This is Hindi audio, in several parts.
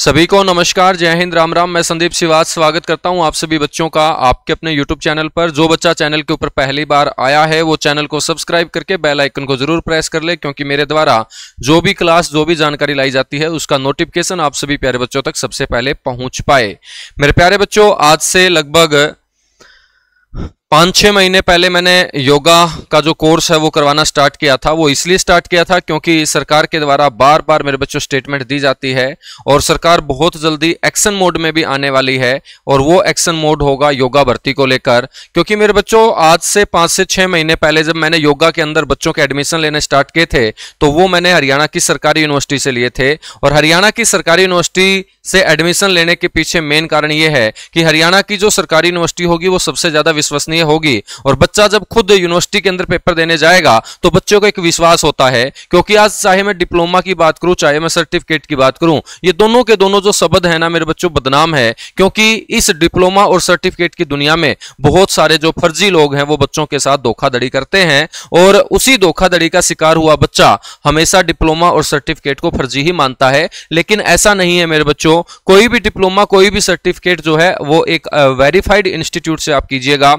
सभी को नमस्कार जय हिंद राम राम मैं संदीप शिवाज स्वागत करता हूं आप सभी बच्चों का आपके अपने YouTube चैनल पर जो बच्चा चैनल के ऊपर पहली बार आया है वो चैनल को सब्सक्राइब करके बेल आइकन को जरूर प्रेस कर ले क्योंकि मेरे द्वारा जो भी क्लास जो भी जानकारी लाई जाती है उसका नोटिफिकेशन आप सभी प्यारे बच्चों तक सबसे पहले पहुंच पाए मेरे प्यारे बच्चों आज से लगभग पाँच छः महीने पहले मैंने योगा का जो कोर्स है वो करवाना स्टार्ट किया था वो इसलिए स्टार्ट किया था क्योंकि सरकार के द्वारा बार बार मेरे बच्चों स्टेटमेंट दी जाती है और सरकार बहुत जल्दी एक्शन मोड में भी आने वाली है और वो एक्शन मोड होगा योगा भर्ती को लेकर क्योंकि मेरे बच्चों आज से पाँच से छः महीने पहले जब मैंने योगा के अंदर बच्चों के एडमिशन लेने स्टार्ट किए थे तो वो मैंने हरियाणा की सरकारी यूनिवर्सिटी से लिए थे और हरियाणा की सरकारी यूनिवर्सिटी से एडमिशन लेने के पीछे मेन कारण ये है कि हरियाणा की जो सरकारी यूनिवर्सिटी होगी वो सबसे ज़्यादा विश्वसनीय ये होगी और बच्चा जब खुद यूनिवर्सिटी के अंदर पेपर देने जाएगा तो बच्चों को एक विश्वास होता है क्योंकि आज चाहे मैं डिप्लोमा की बात करूं चाहे मैं सर्टिफिकेट की बात करूं ये दोनों के दोनों जो शब्द है ना मेरे बच्चों बदनाम है क्योंकि इस डिप्लोमा और सर्टिफिकेट की दुनिया में बहुत सारे जो फर्जी लोग हैं वो बच्चों के साथ धोखाधड़ी करते हैं और उसी धोखाधड़ी का शिकार हुआ बच्चा हमेशा डिप्लोमा और सर्टिफिकेट को फर्जी ही मानता है लेकिन ऐसा नहीं है मेरे बच्चों कोई भी डिप्लोमा कोई भी सर्टिफिकेट जो है वो एक वेरीफाइड इंस्टीट्यूट से आप कीजिएगा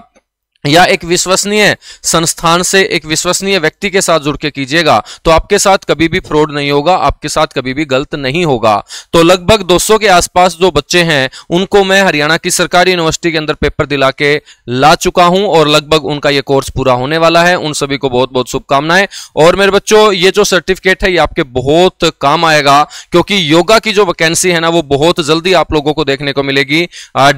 या एक विश्वसनीय संस्थान से एक विश्वसनीय व्यक्ति के साथ जुड़ के कीजिएगा तो आपके साथ कभी भी फ्रॉड नहीं होगा आपके साथ कभी भी गलत नहीं होगा तो लगभग 200 के आसपास जो बच्चे हैं उनको मैं हरियाणा की सरकारी यूनिवर्सिटी के अंदर पेपर दिला के ला चुका हूं और लगभग उनका ये कोर्स पूरा होने वाला है उन सभी को बहुत बहुत शुभकामनाएं और मेरे बच्चों ये जो सर्टिफिकेट है ये आपके बहुत काम आएगा क्योंकि योगा की जो वैकेंसी है ना वो बहुत जल्दी आप लोगों को देखने को मिलेगी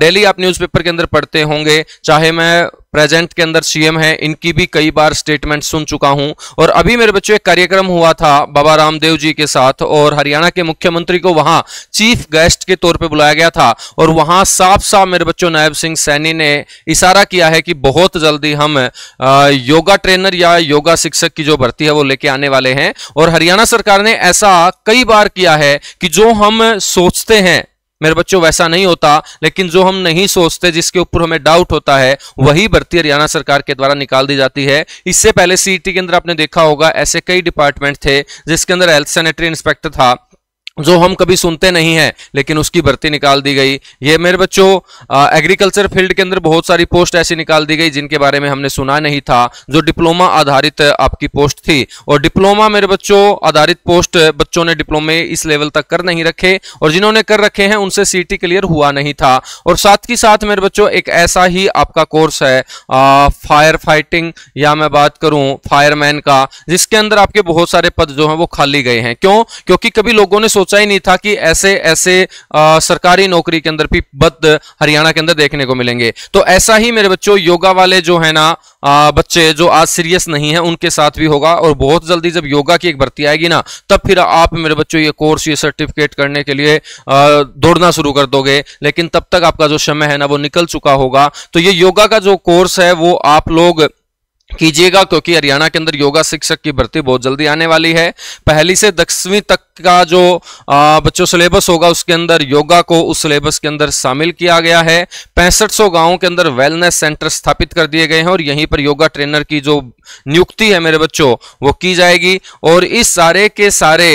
डेली आप न्यूज के अंदर पढ़ते होंगे चाहे मैं प्रेजेंट के अंदर सीएम है इनकी भी कई बार स्टेटमेंट सुन चुका हूं और अभी मेरे बच्चों एक कार्यक्रम हुआ था बाबा रामदेव जी के साथ और हरियाणा के मुख्यमंत्री को वहां चीफ गेस्ट के तौर पर बुलाया गया था और वहां साफ साफ मेरे बच्चों नायब सिंह सैनी ने इशारा किया है कि बहुत जल्दी हम योगा ट्रेनर या योगा शिक्षक की जो भर्ती है वो लेके आने वाले हैं और हरियाणा सरकार ने ऐसा कई बार किया है कि जो हम सोचते हैं मेरे बच्चों वैसा नहीं होता लेकिन जो हम नहीं सोचते जिसके ऊपर हमें डाउट होता है वही भर्ती हरियाणा सरकार के द्वारा निकाल दी जाती है इससे पहले सीईटी e के अंदर आपने देखा होगा ऐसे कई डिपार्टमेंट थे जिसके अंदर हेल्थ सैनिटरी इंस्पेक्टर था जो हम कभी सुनते नहीं हैं लेकिन उसकी भर्ती निकाल दी गई ये मेरे बच्चों एग्रीकल्चर फील्ड के अंदर बहुत सारी पोस्ट ऐसी निकाल दी गई जिनके बारे में हमने सुना नहीं था जो डिप्लोमा आधारित आपकी पोस्ट थी और डिप्लोमा मेरे बच्चों आधारित पोस्ट बच्चों ने डिप्लोमे इस लेवल तक कर नहीं रखे और जिन्होंने कर रखे हैं उनसे सी क्लियर हुआ नहीं था और साथ ही साथ मेरे बच्चों एक ऐसा ही आपका कोर्स है आ, फायर फाइटिंग या मैं बात करूं फायरमैन का जिसके अंदर आपके बहुत सारे पद जो हैं वो खाली गए हैं क्यों क्योंकि कभी लोगों ने सोचा ही नहीं था कि ऐसे ऐसे आ, सरकारी नौकरी के अंदर भी बद हरियाणा के अंदर देखने को मिलेंगे तो ऐसा ही मेरे बच्चों योगा वाले जो है ना आ, बच्चे जो आज सीरियस नहीं है उनके साथ भी होगा और बहुत जल्दी जब योगा की एक भर्ती आएगी ना तब फिर आप मेरे बच्चों ये कोर्स ये सर्टिफिकेट करने के लिए दौड़ना शुरू कर दोगे लेकिन तब तक आपका जो समय है ना वो निकल चुका होगा तो ये योगा का जो कोर्स है वो आप लोग कीजिएगा क्योंकि हरियाणा के अंदर योगा शिक्षक की भर्ती बहुत जल्दी आने वाली है पहली से दसवीं तक का जो बच्चों सिलेबस होगा उसके अंदर योगा को उस सिलेबस के अंदर शामिल किया गया है पैंसठ सौ गांवों के अंदर वेलनेस सेंटर स्थापित कर दिए गए हैं और यहीं पर योगा ट्रेनर की जो नियुक्ति है मेरे बच्चों वो की जाएगी और इस सारे के सारे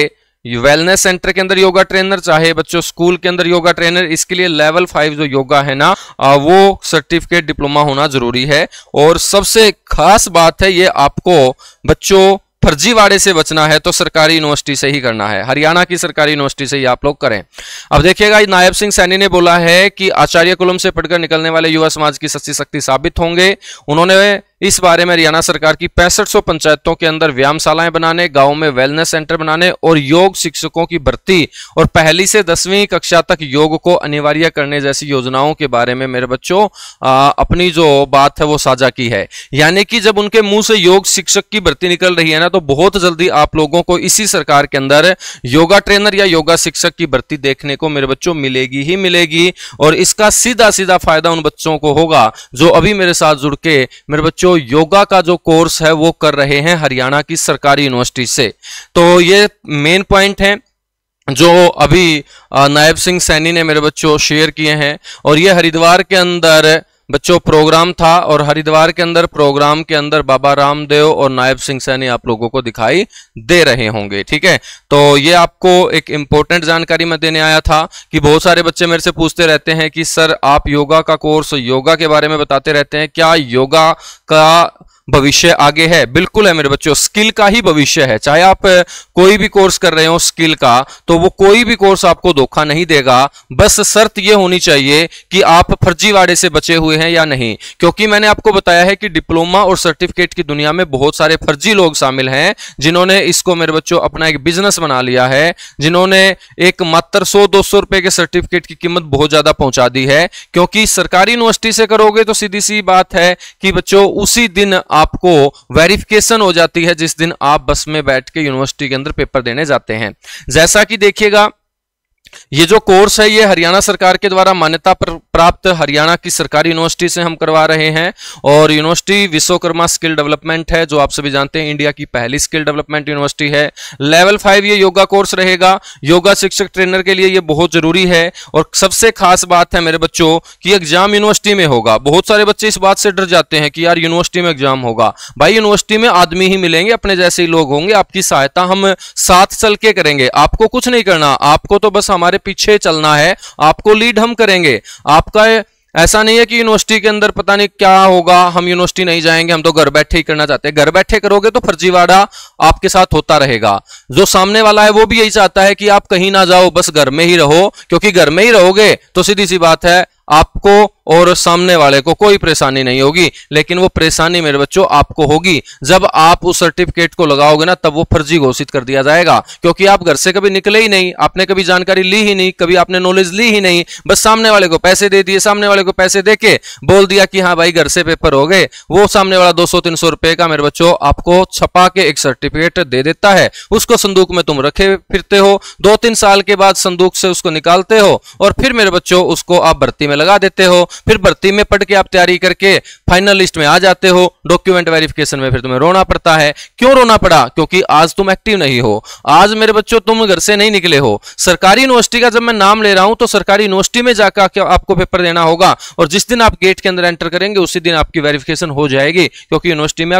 वेलनेस सेंटर के अंदर योगा ट्रेनर चाहे बच्चों स्कूल के अंदर योगा ट्रेनर इसके लिए लेवल फाइव जो योगा है ना वो सर्टिफिकेट डिप्लोमा होना जरूरी है और सबसे खास बात है ये आपको बच्चों फर्जीवाड़े से बचना है तो सरकारी यूनिवर्सिटी से ही करना है हरियाणा की सरकारी यूनिवर्सिटी से ही आप लोग करें अब देखिएगा नायब सिंह सैनी ने बोला है कि आचार्य कुलम से पढ़कर निकलने वाले युवा समाज की सच्ची शक्ति साबित होंगे उन्होंने इस बारे में हरियाणा सरकार की पैंसठ पंचायतों के अंदर व्यायामशालाएं बनाने गांव में वेलनेस सेंटर बनाने और योग शिक्षकों की भर्ती और पहली से दसवीं कक्षा तक योग को अनिवार्य करने जैसी योजनाओं के बारे में मेरे बच्चों आ, अपनी जो बात है वो साझा की है यानी कि जब उनके मुंह से योग शिक्षक की भर्ती निकल रही है ना तो बहुत जल्दी आप लोगों को इसी सरकार के अंदर योगा ट्रेनर या योगा शिक्षक की भर्ती देखने को मेरे बच्चों मिलेगी ही मिलेगी और इसका सीधा सीधा फायदा उन बच्चों को होगा जो अभी मेरे साथ जुड़ के मेरे बच्चों जो योगा का जो कोर्स है वो कर रहे हैं हरियाणा की सरकारी यूनिवर्सिटी से तो ये मेन पॉइंट है जो अभी नायब सिंह सैनी ने मेरे बच्चों शेयर किए हैं और ये हरिद्वार के अंदर बच्चों प्रोग्राम था और हरिद्वार के अंदर प्रोग्राम के अंदर बाबा रामदेव और नायब सिंह सैनी आप लोगों को दिखाई दे रहे होंगे ठीक है तो ये आपको एक इंपॉर्टेंट जानकारी मैं देने आया था कि बहुत सारे बच्चे मेरे से पूछते रहते हैं कि सर आप योगा का कोर्स योगा के बारे में बताते रहते हैं क्या योगा का भविष्य आगे है बिल्कुल है मेरे बच्चों स्किल का ही भविष्य है चाहे आप कोई भी कोर्स कर रहे हो स्किल का तो वो कोई भी कोर्स आपको धोखा नहीं देगा बस शर्त यह होनी चाहिए कि आप फर्जीवाड़े से बचे हुए हैं या नहीं क्योंकि मैंने आपको बताया है कि डिप्लोमा और सर्टिफिकेट की दुनिया में बहुत सारे फर्जी लोग शामिल हैं जिन्होंने इसको मेरे बच्चों अपना एक बिजनेस बना लिया है जिन्होंने एक मात्र सौ दो सौ रुपए के सर्टिफिकेट की कीमत बहुत ज्यादा पहुंचा दी है क्योंकि सरकारी यूनिवर्सिटी से करोगे तो सीधी सी बात है कि बच्चों उसी दिन आपको वेरिफिकेशन हो जाती है जिस दिन आप बस में बैठ के यूनिवर्सिटी के अंदर पेपर देने जाते हैं जैसा कि देखिएगा ये जो कोर्स है ये हरियाणा सरकार के द्वारा मान्यता प्राप्त हरियाणा की सरकारी यूनिवर्सिटी से हम करवा रहे हैं और यूनिवर्सिटी विश्वकर्मा स्किल डेवलपमेंट है जो आप सभी जानते हैं इंडिया की पहली स्किल डेवलपमेंट यूनिवर्सिटी है लेवल फाइव ये योगा कोर्स रहेगा योगा शिक्षक ट्रेनर के लिए ये बहुत जरूरी है और सबसे खास बात है मेरे बच्चों की एग्जाम यूनिवर्सिटी में होगा बहुत सारे बच्चे इस बात से डर जाते हैं कि यार यूनिवर्सिटी में एग्जाम होगा भाई यूनिवर्सिटी में आदमी ही मिलेंगे अपने जैसे ही लोग होंगे आपकी सहायता हम साथ चल के करेंगे आपको कुछ नहीं करना आपको तो बस हमारे हमारे पीछे चलना है आपको लीड हम करेंगे आपका ऐसा नहीं है कि यूनिवर्सिटी के अंदर पता नहीं क्या होगा हम यूनिवर्सिटी नहीं जाएंगे हम तो घर बैठे ही करना चाहते हैं घर बैठे करोगे तो फर्जीवाड़ा आपके साथ होता रहेगा जो सामने वाला है वो भी यही चाहता है कि आप कहीं ना जाओ बस घर में ही रहो क्योंकि घर में ही रहोगे तो सीधी सी बात है आपको और सामने वाले को कोई परेशानी नहीं होगी लेकिन वो परेशानी मेरे बच्चों आपको होगी जब आप उस सर्टिफिकेट को लगाओगे ना तब वो फर्जी घोषित कर दिया जाएगा क्योंकि आप घर से कभी निकले ही नहीं आपने कभी जानकारी ली ही नहीं कभी आपने नॉलेज ली ही नहीं बस सामने वाले को पैसे दे दिए सामने वाले को पैसे दे के बोल दिया कि हाँ भाई घर से पेपर हो गए वो सामने वाला दो सौ तीन सौ रुपए का मेरे बच्चों आपको छपा के एक सर्टिफिकेट दे देता है उसको संदूक में तुम रखे फिरते हो दो तीन साल के बाद संदूक से उसको निकालते हो और फिर मेरे बच्चों उसको आप भर्ती में लगा देते हो फिर भर्ती में पढ़ के आप तैयारी करके फाइनल लिस्ट में आ जाते हो डॉक्यूमेंट वेरिफिकेशन में फिर तुम्हें रोना पड़ता है क्यों रोना पड़ा क्योंकि आज तुम एक्टिव नहीं हो आज मेरे बच्चों तुम घर से नहीं निकले हो सरकारी यूनिवर्सिटी का जब मैं नाम ले रहा हूं तो सरकारी यूनिवर्सिटी में जाकर आपको पेपर देना होगा और जिस दिन आप गेट के अंदर एंटर करेंगे उसी दिन आपकी वेरिफिकेशन हो जाएगी क्योंकि यूनिवर्सिटी में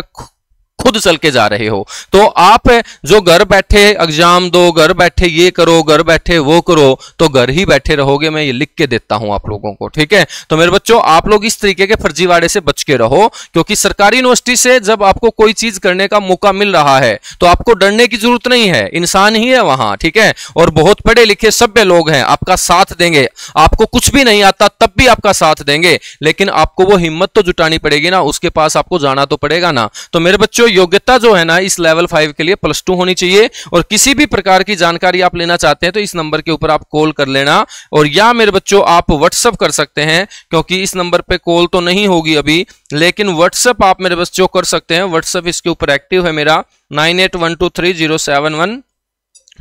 खुद चल के जा रहे हो तो आप जो घर बैठे एग्जाम दो घर बैठे ये करो घर बैठे वो करो तो घर ही बैठे रहोगे मैं ये लिख के देता हूं आप लोगों को ठीक है तो मेरे बच्चों आप लोग इस तरीके के फर्जीवाड़े से बच के रहो क्योंकि सरकारी यूनिवर्सिटी से जब आपको कोई चीज करने का मौका मिल रहा है तो आपको डरने की जरूरत नहीं है इंसान ही है वहां ठीक है और बहुत पढ़े लिखे सभ्य लोग हैं आपका साथ देंगे आपको कुछ भी नहीं आता तब भी आपका साथ देंगे लेकिन आपको वो हिम्मत तो जुटानी पड़ेगी ना उसके पास आपको जाना तो पड़ेगा ना तो मेरे बच्चों योग्यता जो है ना इस लेवल फाइव के लिए प्लस टू होनी चाहिए और किसी भी प्रकार की जानकारी आप लेना चाहते हैं तो इस नंबर के ऊपर आप कॉल कर लेना और या मेरे बच्चों आप व्हाट्सअप कर सकते हैं क्योंकि इस नंबर पर कॉल तो नहीं होगी अभी लेकिन व्हाट्सअप आप मेरे बच्चों कर सकते हैं व्हाट्सअप इसके ऊपर एक्टिव है मेरा nine eight one two three zero seven one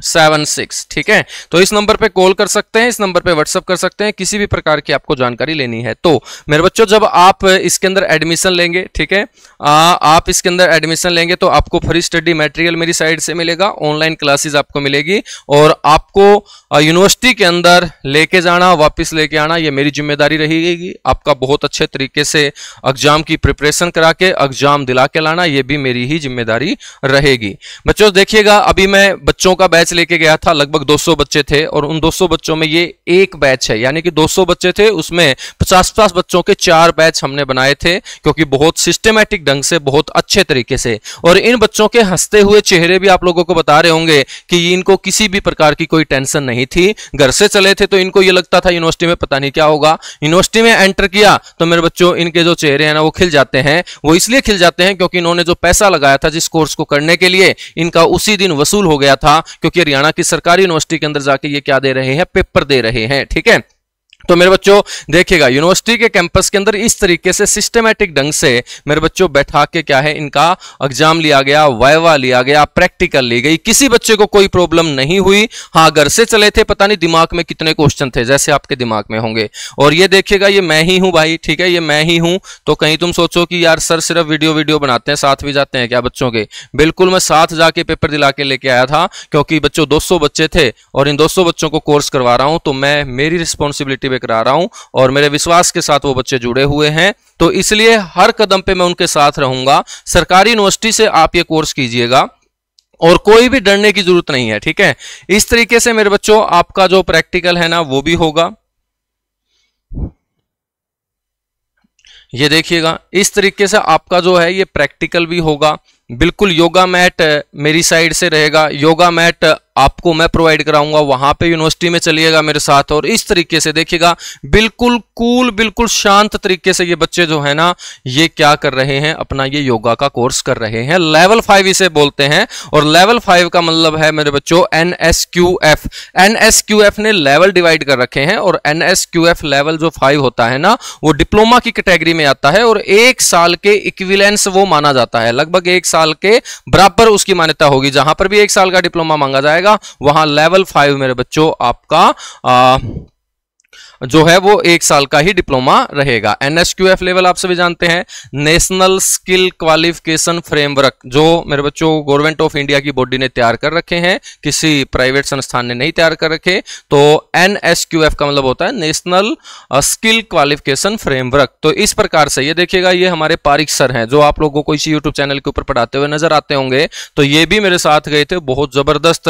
seven six ठीक है तो इस नंबर पे कॉल कर सकते हैं इस नंबर पे व्हाट्सअप कर सकते हैं किसी भी प्रकार की आपको जानकारी लेनी है तो मेरे बच्चों जब आप इसके अंदर एडमिशन लेंगे ठीक है आप इसके अंदर एडमिशन लेंगे तो आपको फ्री स्टडी मटेरियल मेरी साइड से मिलेगा ऑनलाइन क्लासेस आपको मिलेगी और आपको यूनिवर्सिटी के अंदर लेके जाना वापिस लेके आना ये मेरी जिम्मेदारी रहेगी आपका बहुत अच्छे तरीके से एग्जाम की प्रिपरेशन करा के एग्जाम दिला के लाना ये भी मेरी ही जिम्मेदारी रहेगी बच्चों देखिएगा अभी मैं बच्चों का बैच बैच लेके गया था लगभग 200 बच्चे थे और उन 200 बच्चों में ये एक बैच है यानी कि 200 बच्चे थे उसमें 50 पचास बच्चों के चार बैच हमने बनाए थे क्योंकि बहुत सिस्टमेटिक ढंग से बहुत अच्छे तरीके से और इन बच्चों के हंसते हुए चेहरे भी आप लोगों को बता रहे होंगे कि इनको किसी भी प्रकार की कोई टेंशन नहीं थी घर से चले थे तो इनको ये लगता था यूनिवर्सिटी में पता नहीं क्या होगा यूनिवर्सिटी में एंटर किया तो मेरे बच्चों इनके जो चेहरे हैं ना वो खिल जाते हैं वो इसलिए खिल जाते हैं क्योंकि इन्होंने जो पैसा लगाया था जिस कोर्स को करने के लिए इनका उसी दिन वसूल हो गया था क्योंकि हरियाणा की सरकारी यूनिवर्सिटी के अंदर जाके ये क्या दे रहे हैं पेपर दे रहे हैं ठीक है तो मेरे बच्चों देखिएगा यूनिवर्सिटी के कैंपस के अंदर इस तरीके से सिस्टमेटिक ढंग से मेरे बच्चों बैठा के क्या है इनका एग्जाम लिया गया वायवा लिया गया प्रैक्टिकल ली गई किसी बच्चे को कोई प्रॉब्लम नहीं हुई हाँ घर से चले थे पता नहीं दिमाग में कितने क्वेश्चन थे जैसे आपके दिमाग में होंगे और ये देखिएगा ये मैं ही हूं भाई ठीक है ये मैं ही हूं तो कहीं तुम सोचो कि यार सर सिर्फ वीडियो वीडियो बनाते हैं साथ भी जाते हैं क्या बच्चों के बिल्कुल मैं साथ जाके पेपर दिला के लेके आया था क्योंकि बच्चों दो बच्चे थे और इन दो बच्चों को कोर्स करवा रहा हूं तो मैं मेरी रिस्पॉन्सिबिलिटी सर्वे करा रहा हूं और मेरे विश्वास के साथ वो बच्चे जुड़े हुए हैं तो इसलिए हर कदम पे मैं उनके साथ रहूंगा सरकारी यूनिवर्सिटी से आप ये कोर्स कीजिएगा और कोई भी डरने की जरूरत नहीं है ठीक है इस तरीके से मेरे बच्चों आपका जो प्रैक्टिकल है ना वो भी होगा ये देखिएगा इस तरीके से आपका जो है ये प्रैक्टिकल भी होगा बिल्कुल योगा मैट मेरी साइड से रहेगा योगा मैट आपको मैं प्रोवाइड कराऊंगा वहां पे यूनिवर्सिटी में चलिएगा मेरे साथ और इस तरीके से देखिएगा बिल्कुल कूल बिल्कुल शांत तरीके से ये बच्चे जो है ना ये क्या कर रहे हैं अपना ये योगा का कोर्स कर रहे हैं लेवल फाइव इसे बोलते हैं और लेवल फाइव का मतलब है मेरे बच्चों N S Q F N S Q F ने लेवल डिवाइड कर रखे हैं और N S Q F level जो फाइव होता है ना वो डिप्लोमा की कैटेगरी में आता है और एक साल के इक्विलेंस वो माना जाता है लगभग एक साल के बराबर उसकी मान्यता होगी जहां पर भी एक साल का डिप्लोमा मांगा जाएगा जाएगा वहां लेवल फाइव मेरे बच्चों आपका आ, जो है वो एक साल का ही डिप्लोमा रहेगा एनएसक्यूएफ लेवल आप सभी जानते हैं नेशनल स्किल क्वालिफिकेशन फ्रेमवर्क जो मेरे बच्चों गवर्नमेंट ऑफ इंडिया की बॉडी ने तैयार कर रखे हैं किसी प्राइवेट संस्थान ने नहीं तैयार कर रखे तो एनएसक्यूएफ का मतलब होता है नेशनल स्किल क्वालिफिकेशन फ्रेमवर्क तो इस प्रकार से ये देखिएगा ये हमारे पारिक सर हैं जो आप लोगों को इसी यूट्यूब चैनल के ऊपर पढ़ाते हुए नजर आते होंगे तो ये भी मेरे साथ गए थे बहुत जबरदस्त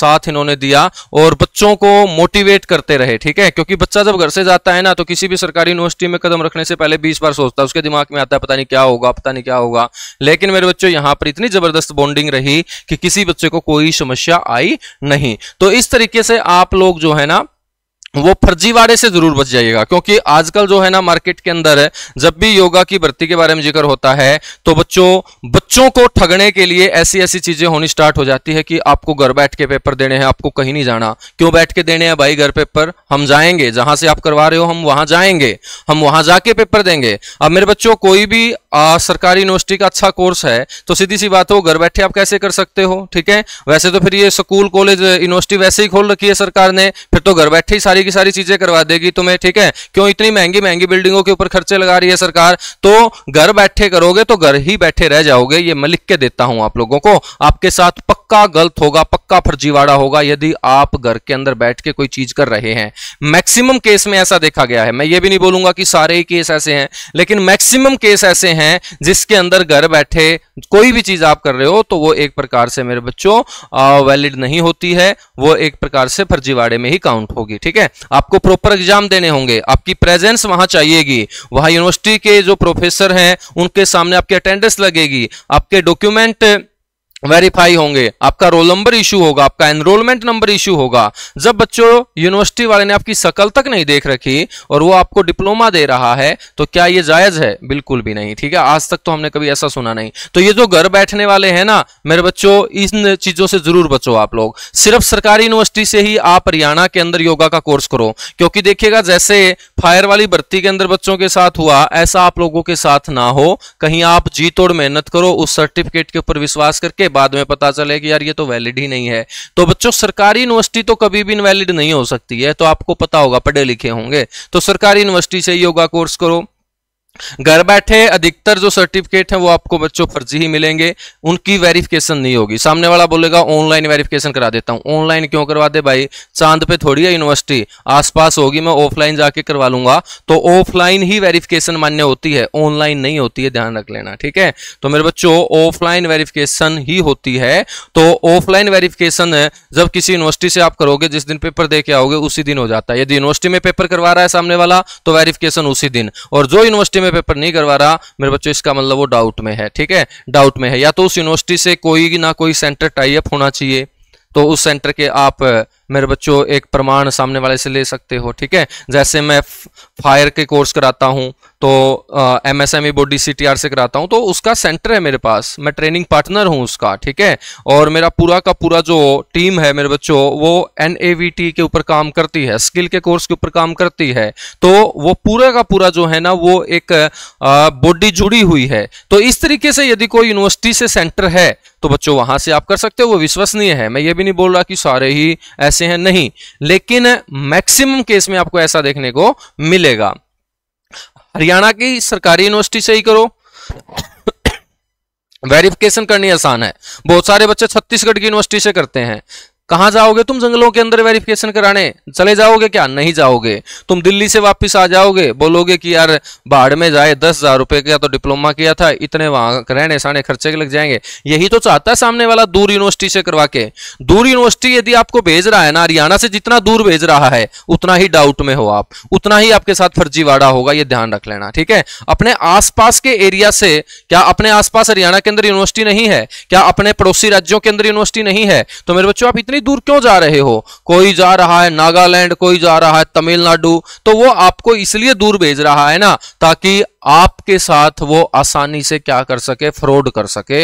साथ इन्होंने दिया और बच्चों को मोटिवेट करते रहे ठीक है क्योंकि बच्चा बच्चा जब घर से जाता है ना तो किसी भी सरकारी यूनिवर्सिटी में कदम रखने से पहले बीस बार सोचता है उसके दिमाग में आता है पता नहीं क्या होगा पता नहीं क्या होगा लेकिन मेरे बच्चों यहाँ पर इतनी जबरदस्त बॉन्डिंग रही कि किसी बच्चे को कोई समस्या आई नहीं तो इस तरीके से आप लोग जो है ना वो फर्जीवाड़े से जरूर बच जाइएगा क्योंकि आजकल जो है ना मार्केट के अंदर जब भी योगा की भर्ती के बारे में जिक्र होता है तो बच्चों बच्चों को ठगने के लिए ऐसी ऐसी चीजें होनी स्टार्ट हो जाती है कि आपको घर बैठ के पेपर देने हैं आपको कहीं नहीं जाना क्यों बैठ के देने हैं भाई घर पेपर हम जाएंगे जहां से आप करवा रहे हो हम वहां जाएंगे हम वहां जाके पेपर देंगे अब मेरे बच्चों कोई भी आ, सरकारी यूनिवर्सिटी का अच्छा कोर्स है तो सीधी सी बात हो घर बैठे आप कैसे कर सकते हो ठीक है वैसे तो फिर ये स्कूल कॉलेज यूनिवर्सिटी वैसे ही खोल रखी है सरकार ने फिर तो घर बैठे ही सारी की सारी चीजें करवा देगी तुम्हें ठीक है क्यों इतनी महंगी महंगी बिल्डिंगों के ऊपर खर्चे लगा रही है सरकार तो घर बैठे करोगे तो घर ही बैठे रह जाओगे ये मैं लिख के देता हूं आप लोगों को आपके साथ पक्का गलत होगा पक्का फर्जीवाड़ा होगा यदि आप घर के अंदर बैठ के कोई चीज कर रहे हैं मैक्सिमम केस में ऐसा देखा गया है मैं ये भी नहीं बोलूंगा कि सारे ही केस ऐसे हैं लेकिन मैक्सिमम केस ऐसे हैं जिसके अंदर घर बैठे कोई भी चीज आप कर रहे हो तो वो एक प्रकार से मेरे बच्चों वैलिड नहीं होती है वो एक प्रकार से फर्जीवाड़े में ही काउंट होगी ठीक है आपको प्रॉपर एग्जाम देने होंगे आपकी प्रेजेंस वहां चाहिएगी वहां यूनिवर्सिटी के जो प्रोफेसर हैं उनके सामने आपकी अटेंडेंस लगेगी आपके डॉक्यूमेंट वेरीफाई होंगे आपका रोल नंबर इशू होगा आपका एनरोलमेंट नंबर इशू होगा जब बच्चों यूनिवर्सिटी वाले ने आपकी सकल तक नहीं देख रखी और वो आपको डिप्लोमा दे रहा है तो क्या ये जायज है बिल्कुल भी नहीं ठीक है आज तक तो हमने कभी ऐसा सुना नहीं तो ये जो घर बैठने वाले हैं ना मेरे बच्चों इन चीजों से जरूर बचो आप लोग सिर्फ सरकारी यूनिवर्सिटी से ही आप हरियाणा के अंदर योगा का कोर्स करो क्योंकि देखिएगा जैसे फायर वाली भर्ती के अंदर बच्चों के साथ हुआ ऐसा आप लोगों के साथ ना हो कहीं आप जी तोड़ मेहनत करो उस सर्टिफिकेट के ऊपर विश्वास करके बाद में पता चले कि यार ये तो वैलिड ही नहीं है तो बच्चों सरकारी यूनिवर्सिटी तो कभी भी इनवैलिड नहीं हो सकती है तो आपको पता होगा पढ़े लिखे होंगे तो सरकारी यूनिवर्सिटी से योगा कोर्स करो घर बैठे अधिकतर जो सर्टिफिकेट है वो आपको बच्चों फर्जी ही मिलेंगे उनकी वेरिफिकेशन नहीं होगी सामने वाला बोलेगा ऑनलाइन वेरिफिकेशन करा देता हूँ ऑनलाइन क्यों करवा दे भाई चांद पे थोड़ी है यूनिवर्सिटी आसपास होगी मैं ऑफलाइन जाके करवा लूंगा तो ऑफलाइन ही वेरिफिकेशन मान्य होती है ऑनलाइन नहीं होती है ध्यान रख लेना ठीक है तो मेरे बच्चों ऑफलाइन वेरिफिकेशन ही होती है तो ऑफलाइन वेरिफिकेशन जब किसी यूनिवर्सिटी से आप करोगे जिस दिन पेपर दे के आओगे उसी दिन हो जाता है यदि यूनिवर्सिटी में पेपर करवा रहा है सामने वाला तो वेरिफिकेशन उसी दिन और जो यूनिवर्सिटी में मैं पेपर नहीं करवा रहा मेरे बच्चों इसका मतलब वो डाउट में है ठीक है डाउट में है या तो उस यूनिवर्सिटी से कोई ना कोई सेंटर टाइप होना चाहिए तो उस सेंटर के आप मेरे बच्चों एक प्रमाण सामने वाले से ले सकते हो ठीक है जैसे मैं फायर के कोर्स कराता हूँ तो M S M E body C T R से कराता हूँ तो उसका सेंटर है मेरे पास मैं ट्रेनिंग पार्टनर हूँ उसका ठीक है और मेरा पूरा का पूरा जो टीम है मेरे बच्चों वो एन ए वी टी के ऊपर काम करती है स्किल के कोर्स के ऊपर काम करती है तो वो पूरा का पूरा जो है ना वो एक बॉडी जुड़ी हुई है तो इस तरीके से यदि कोई यूनिवर्सिटी से सेंटर है तो बच्चों वहां से आप कर सकते हो वो विश्वसनीय है मैं ये भी नहीं बोल रहा कि सारे ही ऐसे हैं नहीं लेकिन मैक्सिमम केस में आपको ऐसा देखने को मिलेगा हरियाणा की सरकारी यूनिवर्सिटी से ही करो वेरिफिकेशन करनी आसान है बहुत सारे बच्चे छत्तीसगढ़ की यूनिवर्सिटी से करते हैं कहा जाओगे तुम जंगलों के अंदर वेरिफिकेशन कराने चले जाओगे क्या नहीं जाओगे तुम दिल्ली से वापस आ जाओगे बोलोगे कि यार बाढ़ में जाए दस हजार रुपए का तो डिप्लोमा किया था इतने वहां रहने सहने खर्चे लग जाएंगे यही तो चाहता है सामने वाला दूर यूनिवर्सिटी से करवा के दूर यूनिवर्सिटी यदि आपको भेज रहा है ना हरियाणा से जितना दूर भेज रहा है उतना ही डाउट में हो आप उतना ही आपके साथ फर्जीवाड़ा होगा ये ध्यान रख लेना ठीक है अपने आसपास के एरिया से क्या अपने आसपास हरियाणा के अंदर यूनिवर्सिटी नहीं है क्या अपने पड़ोसी राज्यों के अंदर यूनिवर्सिटी नहीं है तो मेरे बच्चों आप इतनी इतनी दूर क्यों जा रहे हो कोई जा रहा है नागालैंड कोई जा रहा है तमिलनाडु तो वो आपको इसलिए दूर भेज रहा है ना ताकि आपके साथ वो आसानी से क्या कर सके फ्रॉड कर सके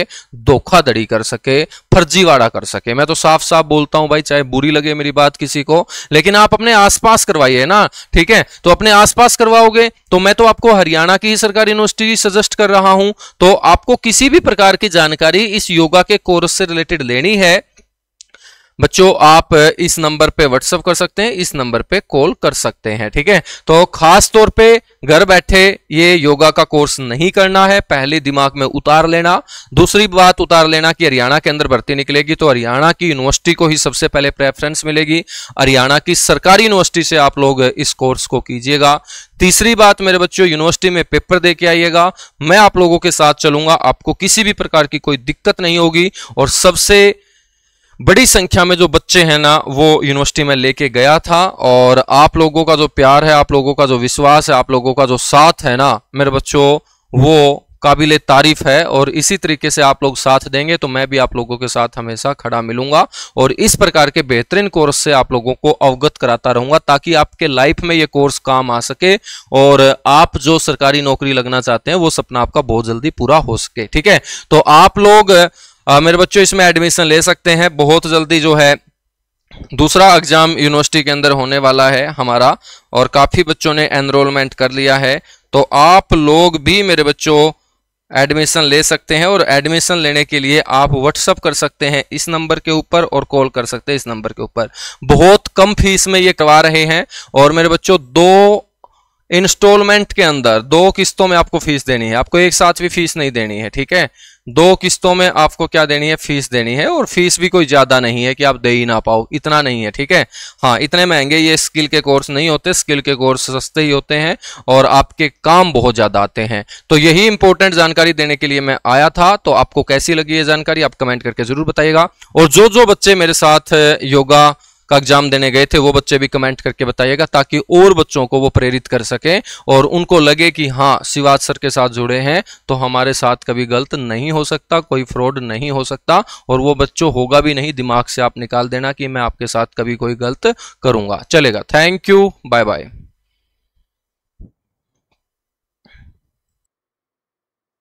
धोखाधड़ी कर सके फर्जीवाड़ा कर सके मैं तो साफ साफ बोलता हूं भाई चाहे बुरी लगे मेरी बात किसी को लेकिन आप अपने आसपास करवाइए ना ठीक है तो अपने आसपास करवाओगे तो मैं तो आपको हरियाणा की ही सरकारी यूनिवर्सिटी सजेस्ट कर रहा हूं तो आपको किसी भी प्रकार की जानकारी इस योगा के कोर्स से रिलेटेड लेनी है बच्चों आप इस नंबर पे व्हाट्सअप कर सकते हैं इस नंबर पे कॉल कर सकते हैं ठीक है तो खास तौर पे घर बैठे ये योगा का कोर्स नहीं करना है पहले दिमाग में उतार लेना दूसरी बात उतार लेना कि हरियाणा के अंदर भर्ती निकलेगी तो हरियाणा की यूनिवर्सिटी को ही सबसे पहले प्रेफरेंस मिलेगी हरियाणा की सरकारी यूनिवर्सिटी से आप लोग इस कोर्स को कीजिएगा तीसरी बात मेरे बच्चों यूनिवर्सिटी में पेपर दे के आइएगा मैं आप लोगों के साथ चलूंगा आपको किसी भी प्रकार की कोई दिक्कत नहीं होगी और सबसे बड़ी संख्या में जो बच्चे हैं ना वो यूनिवर्सिटी में लेके गया था और आप लोगों का जो प्यार है आप लोगों का जो विश्वास है आप लोगों का जो साथ है ना मेरे बच्चों वो काबिल तारीफ है और इसी तरीके से आप लोग साथ देंगे तो मैं भी आप लोगों के साथ हमेशा खड़ा मिलूंगा और इस प्रकार के बेहतरीन कोर्स से आप लोगों को अवगत कराता रहूंगा ताकि आपके लाइफ में ये कोर्स काम आ सके और आप जो सरकारी नौकरी लगना चाहते हैं वो सपना आपका बहुत जल्दी पूरा हो सके ठीक है तो आप लोग आ, मेरे बच्चों इसमें एडमिशन ले सकते हैं बहुत जल्दी जो है दूसरा एग्जाम यूनिवर्सिटी के अंदर होने वाला है हमारा और काफ़ी बच्चों ने एनरोलमेंट कर लिया है तो आप लोग भी मेरे बच्चों एडमिशन ले सकते हैं और एडमिशन लेने के लिए आप व्हाट्सअप कर सकते हैं इस नंबर के ऊपर और कॉल कर सकते हैं इस नंबर के ऊपर बहुत कम फीस में ये करवा रहे हैं और मेरे बच्चों दो इंस्टॉलमेंट के अंदर दो किस्तों में आपको फीस देनी है आपको एक साथ भी फीस नहीं देनी है ठीक है दो किस्तों में आपको क्या देनी है फीस देनी है और फीस भी कोई ज़्यादा नहीं है कि आप दे ही ना पाओ इतना नहीं है ठीक है हाँ इतने महंगे ये स्किल के कोर्स नहीं होते स्किल के कोर्स सस्ते ही होते हैं और आपके काम बहुत ज़्यादा आते हैं तो यही इंपॉर्टेंट जानकारी देने के लिए मैं आया था तो आपको कैसी लगी ये जानकारी आप कमेंट करके ज़रूर बताइएगा और जो जो बच्चे मेरे साथ योगा का एग्जाम देने गए थे वो बच्चे भी कमेंट करके बताइएगा ताकि और बच्चों को वो प्रेरित कर सके और उनको लगे कि हाँ शिवाज सर के साथ जुड़े हैं तो हमारे साथ कभी गलत नहीं हो सकता कोई फ्रॉड नहीं हो सकता और वो बच्चों होगा भी नहीं दिमाग से आप निकाल देना कि मैं आपके साथ कभी कोई गलत करूंगा चलेगा थैंक यू बाय बाय